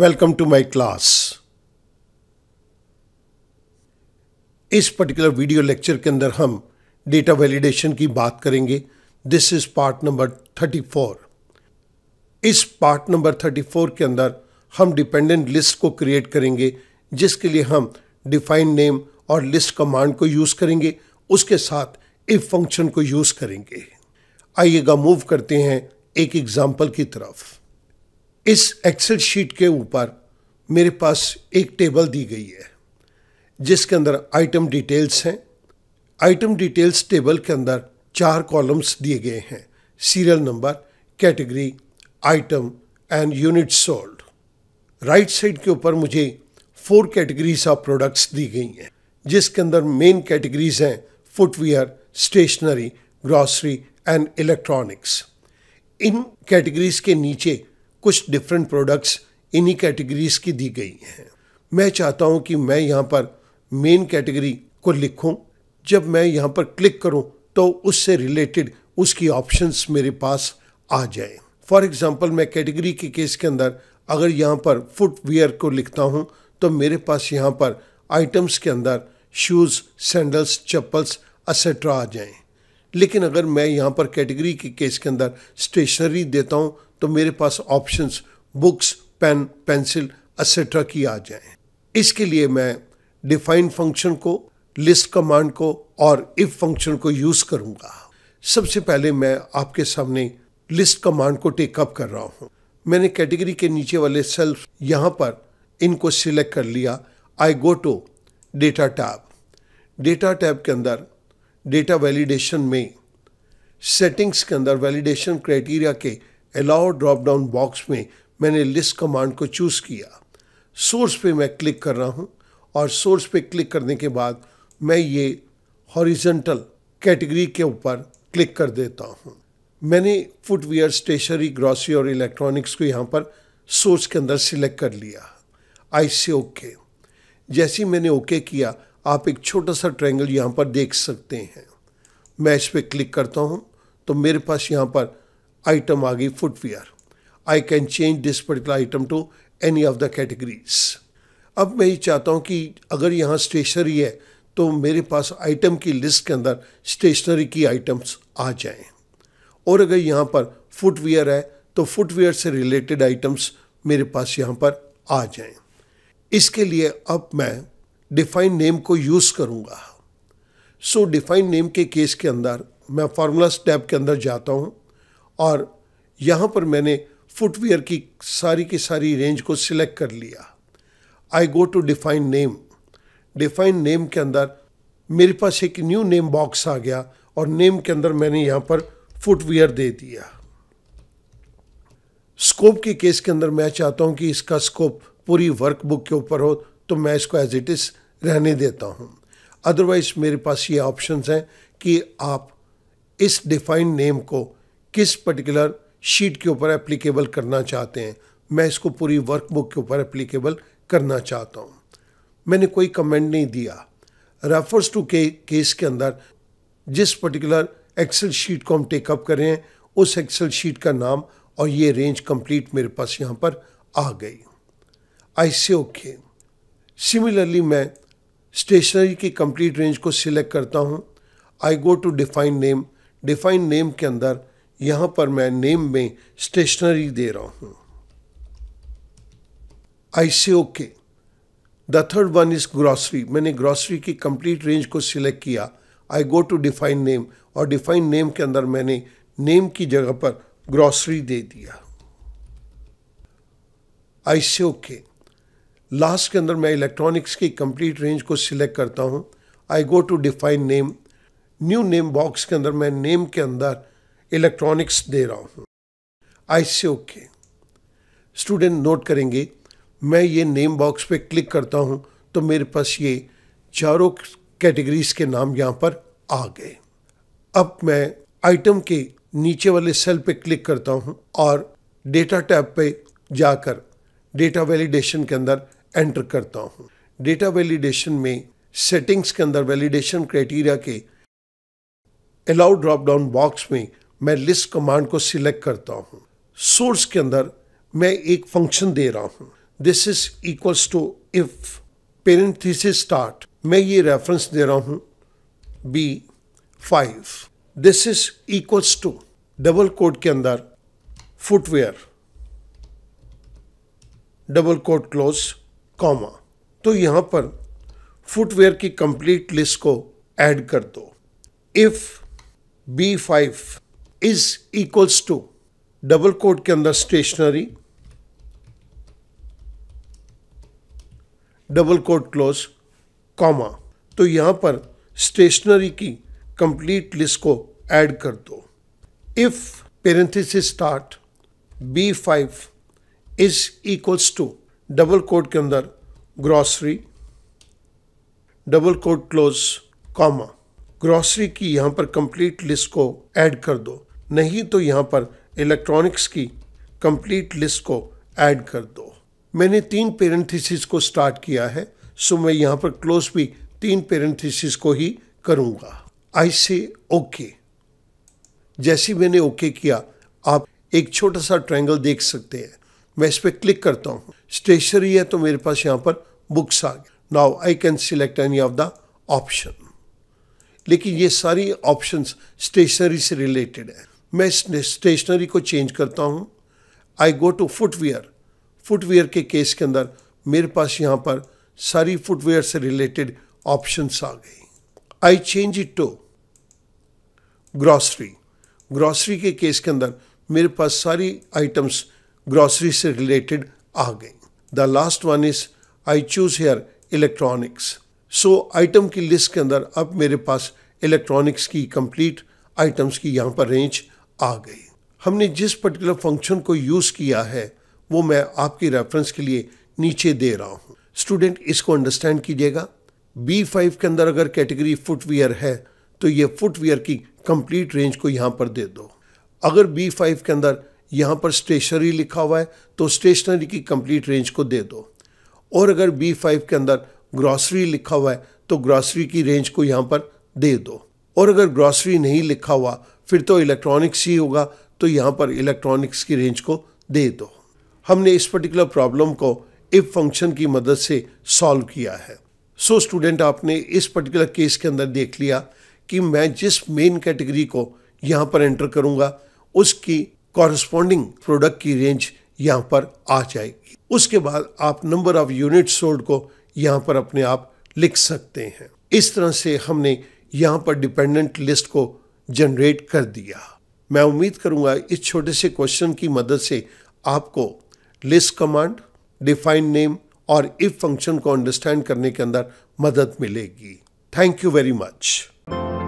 welcome to my class इस particular video lecture के अंदर हम डेटा वैलिडेशन की बात करेंगे दिस इज पार्ट नंबर 34 इस पार्ट नंबर 34 के अंदर हम डिपेंडेंट लिस्ट को क्रिएट करेंगे जिसके लिए हम डिफाइन नेम और लिस्ट कमांड को यूज़ करेंगे उसके साथ इफ फंक्शन को यूज़ करेंगे आइएगा मूव करते हैं एक एग्जाम्पल की तरफ इस एक्सेल शीट के ऊपर मेरे पास एक टेबल दी गई है जिसके अंदर आइटम डिटेल्स हैं आइटम डिटेल्स टेबल के अंदर चार कॉलम्स दिए गए हैं serial number category item and unit sold right side के ऊपर मुझे फोर कैटेगरीज ऑफ प्रोडक्ट्स दी गई हैं जिसके अंदर मेन कैटेगरीज हैं footwear stationery grocery and electronics इन कैटेगरीज के नीचे कुछ डिफरेंट प्रोडक्ट्स इन्हीं कैटेगरीज की दी गई हैं मैं चाहता हूं कि मैं यहाँ पर मेन कैटेगरी को लिखूं जब मैं यहाँ पर क्लिक करूं तो उससे रिलेटेड उसकी ऑप्शंस मेरे पास आ जाए फॉर एग्जांपल मैं कैटेगरी के केस के अंदर अगर यहाँ पर फुटवेयर को लिखता हूँ तो मेरे पास यहाँ पर आइटम्स के अंदर शूज़ सैंडल्स चप्पल्स असेट्रा आ जाएं लेकिन अगर मैं यहाँ पर कैटेगरी के केस के अंदर स्टेशनरी देता हूँ तो मेरे पास options books pen pencil etcetera की आ जाएं इसके लिए मैं डिफाइन फंक्शन को लिस्ट कमांड को और इफ फंक्शन को यूज़ करूंगा सबसे पहले मैं आपके सामने लिस्ट कमांड को टेकअप कर रहा हूं मैंने कैटेगरी के नीचे वाले सेल्फ यहां पर इनको सिलेक्ट कर लिया I go to data tab data tab के अंदर डेटा वैलिडेशन में सेटिंग्स के अंदर वैलिडेशन क्राइटेरिया के अलाउ ड्रॉप डाउन बॉक्स में मैंने लिस्ट कमांड को चूज़ किया सोर्स पे मैं क्लिक कर रहा हूँ और सोर्स पे क्लिक करने के बाद मैं ये हॉरिजेंटल कैटेगरी के ऊपर क्लिक कर देता हूँ मैंने फुटवेयर स्टेशनरी ग्रॉसरी और इलेक्ट्रॉनिक्स को यहाँ पर सोर्स के अंदर सिलेक्ट कर लिया आई से ओके जैसे ही मैंने ओके okay किया आप एक छोटा सा ट्रायंगल यहाँ पर देख सकते हैं मैं इस पर क्लिक करता हूँ तो मेरे पास यहाँ पर आइटम आ गई footwear I can change this particular item to any of the categories अब मैं ये चाहता हूँ कि अगर यहाँ स्टेशनरी है तो मेरे पास आइटम की लिस्ट के अंदर स्टेशनरी की आइटम्स आ जाएं और अगर यहाँ पर फुटवेयर है तो फुटवेयर से रिलेटेड आइटम्स मेरे पास यहाँ पर आ जाएं इसके लिए अब मैं डिफाइन नेम को यूज़ करूँगा सो डिफाइन नेम के केस के अंदर मैं फार्मूला स्टैप के अंदर जाता हूँ और यहाँ पर मैंने फुटवेयर की सारी की सारी रेंज को सिलेक्ट कर लिया I go to define name define name के अंदर मेरे पास एक न्यू नेम बॉक्स आ गया और नेम के अंदर मैंने यहाँ पर फुटवेयर दे दिया स्कोप के केस के अंदर मैं चाहता हूँ कि इसका स्कोप पूरी वर्कबुक के ऊपर हो तो मैं इसको एज इट इज़ रहने देता हूँ अदरवाइज़ मेरे पास ये ऑप्शंस हैं कि आप इस डिफाइंड नेम को किस पर्टिकुलर शीट के ऊपर एप्लीकेबल करना चाहते हैं मैं इसको पूरी वर्कबुक के ऊपर एप्लीकेबल करना चाहता हूँ मैंने कोई कमेंट नहीं दिया रेफर्स टू के केस के अंदर जिस पर्टिकुलर एक्सेल शीट को हम टेकअप कर रहे हैं उस एक्सेल शीट का नाम और ये रेंज कंप्लीट मेरे पास यहाँ पर आ गई आई से ओके सिमिलरली मैं स्टेशनरी की कंप्लीट रेंज को सिलेक्ट करता हूँ I go to define name define name के अंदर यहां पर मैं नेम में स्टेशनरी दे रहा हूं I say okay the third one is grocery मैंने ग्रॉसरी की कंप्लीट रेंज को सिलेक्ट किया I go to define name और डिफाइन नेम के अंदर मैंने नेम की जगह पर ग्रॉसरी दे दिया आई से ओके लास्ट के अंदर मैं इलेक्ट्रॉनिक्स की कंप्लीट रेंज को सिलेक्ट करता हूं I go to define name new name box के अंदर मैं नेम के अंदर इलेक्ट्रॉनिक्स दे रहा हूँ आई से ओके स्टूडेंट नोट करेंगे मैं ये नेम बॉक्स पे क्लिक करता हूँ तो मेरे पास ये चारों कैटेगरीज के नाम यहाँ पर आ गए अब मैं आइटम के नीचे वाले सेल पे क्लिक करता हूँ और डेटा टैब पे जाकर डेटा वैलिडेशन के अंदर एंटर करता हूँ डेटा वैलिडेशन में सेटिंग्स के अंदर वैलिडेशन क्राइटेरिया के अलाउ ड्रॉप डाउन बॉक्स में मैं लिस्ट कमांड को सिलेक्ट करता हूँ सोर्स के अंदर मैं एक फंक्शन दे रहा हूँ this is equals to if parent start मैं ये रेफरेंस दे रहा हूँ B five this is equals to double quote के अंदर footwear double quote close comma तो यहाँ पर फुटवेयर की कंप्लीट लिस्ट को ऐड कर दो if B five is equals to double quote के अंदर stationery double quote close comma तो यहां पर स्टेशनरी की कंप्लीट लिस्ट को ऐड कर दो if parenthesis start B five is equals to double quote के अंदर grocery double quote close comma grocery की यहां पर कंप्लीट लिस्ट को ऐड कर दो नहीं तो यहाँ पर इलेक्ट्रॉनिक्स की कंप्लीट लिस्ट को ऐड कर दो मैंने तीन पेरेंथिसिस को स्टार्ट किया है सो मैं यहाँ पर क्लोज भी तीन पेरेंथिसिस को ही करूँगा आई से ओके जैसे मैंने ओके okay किया आप एक छोटा सा ट्रायंगल देख सकते हैं मैं इस पर क्लिक करता हूँ स्टेशनरी है तो मेरे पास यहाँ पर बुक्स आ गए now I can select any of the option लेकिन ये सारी ऑप्शंस स्टेशनरी से रिलेटेड है मैं स्टेशनरी को चेंज करता हूँ I go to footwear footwear के केस के अंदर मेरे पास यहाँ पर सारी फुटवेयर से रिलेटेड ऑप्शंस आ गई I change it to grocery grocery के केस के अंदर मेरे पास सारी आइटम्स ग्रॉसरी से रिलेटेड आ गई the last one is I choose here electronics so item की लिस्ट के अंदर अब मेरे पास इलेक्ट्रॉनिक्स की कंप्लीट आइटम्स की यहाँ पर रेंज आ गई हमने जिस पर्टिकुलर फंक्शन को यूज़ किया है वो मैं आपकी रेफरेंस के लिए नीचे दे रहा हूँ स्टूडेंट इसको अंडरस्टैंड कीजिएगा बी फाइव के अंदर अगर कैटेगरी फुटवियर है तो ये फुटवियर की कंप्लीट रेंज को यहाँ पर दे दो अगर बी फाइव के अंदर यहाँ पर स्टेशनरी लिखा हुआ है तो स्टेशनरी की कंप्लीट रेंज को दे दो और अगर बी फाइव के अंदर ग्रॉसरी लिखा हुआ है तो ग्रॉसरी की रेंज को यहाँ पर दे दो और अगर ग्रॉसरी नहीं लिखा हुआ फिर तो इलेक्ट्रॉनिक्स ही होगा तो यहाँ पर इलेक्ट्रॉनिक्स की रेंज को दे दो हमने इस पर्टिकुलर प्रॉब्लम को इफ फंक्शन की मदद से सॉल्व किया है सो so, स्टूडेंट आपने इस पर्टिकुलर केस के अंदर देख लिया कि मैं जिस मेन कैटेगरी को यहाँ पर एंटर करूँगा उसकी कॉरस्पॉन्डिंग प्रोडक्ट की रेंज यहाँ पर आ जाएगी उसके बाद आप नंबर ऑफ यूनिट सोल्ड को यहाँ पर अपने आप लिख सकते हैं इस तरह से हमने यहाँ पर डिपेंडेंट लिस्ट को जनरेट कर दिया मैं उम्मीद करूंगा इस छोटे से क्वेश्चन की मदद से आपको लिस्ट कमांड डिफाइन नेम और इफ फंक्शन को अंडरस्टैंड करने के अंदर मदद मिलेगी थैंक यू वेरी मच